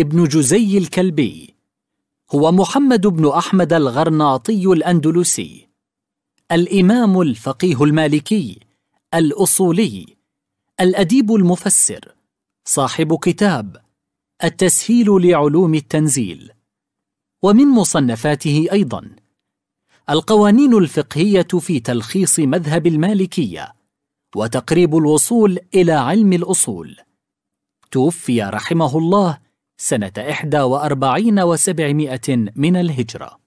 ابن جزي الكلبي هو محمد بن أحمد الغرناطي الأندلسي الإمام الفقيه المالكي الأصولي الأديب المفسر صاحب كتاب التسهيل لعلوم التنزيل ومن مصنفاته أيضا القوانين الفقهية في تلخيص مذهب المالكية وتقريب الوصول إلى علم الأصول توفي رحمه الله سنة 41 وسبعمائة من الهجرة